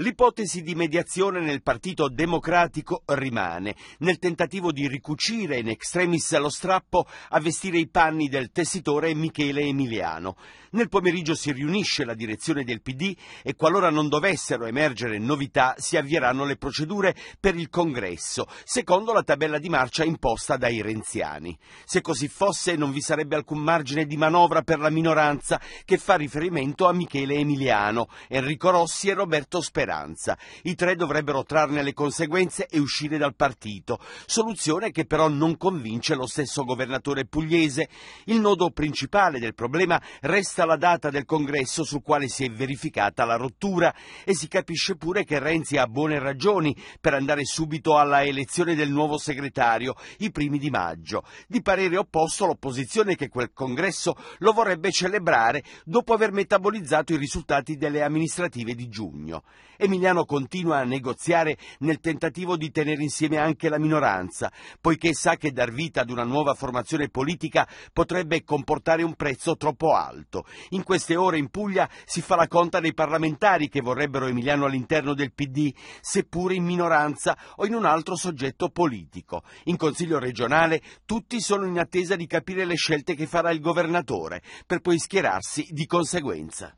L'ipotesi di mediazione nel Partito Democratico rimane, nel tentativo di ricucire in extremis lo strappo a vestire i panni del tessitore Michele Emiliano. Nel pomeriggio si riunisce la direzione del PD e qualora non dovessero emergere novità si avvieranno le procedure per il congresso, secondo la tabella di marcia imposta dai renziani. Se così fosse non vi sarebbe alcun margine di manovra per la minoranza che fa riferimento a Michele Emiliano, Enrico Rossi e Roberto Sperani. Speranza. I tre dovrebbero trarne le conseguenze e uscire dal partito, soluzione che però non convince lo stesso governatore pugliese. Il nodo principale del problema resta la data del congresso sul quale si è verificata la rottura e si capisce pure che Renzi ha buone ragioni per andare subito alla elezione del nuovo segretario, i primi di maggio. Di parere opposto l'opposizione che quel congresso lo vorrebbe celebrare dopo aver metabolizzato i risultati delle amministrative di giugno. Emiliano continua a negoziare nel tentativo di tenere insieme anche la minoranza, poiché sa che dar vita ad una nuova formazione politica potrebbe comportare un prezzo troppo alto. In queste ore in Puglia si fa la conta dei parlamentari che vorrebbero Emiliano all'interno del PD, seppure in minoranza o in un altro soggetto politico. In Consiglio regionale tutti sono in attesa di capire le scelte che farà il governatore, per poi schierarsi di conseguenza.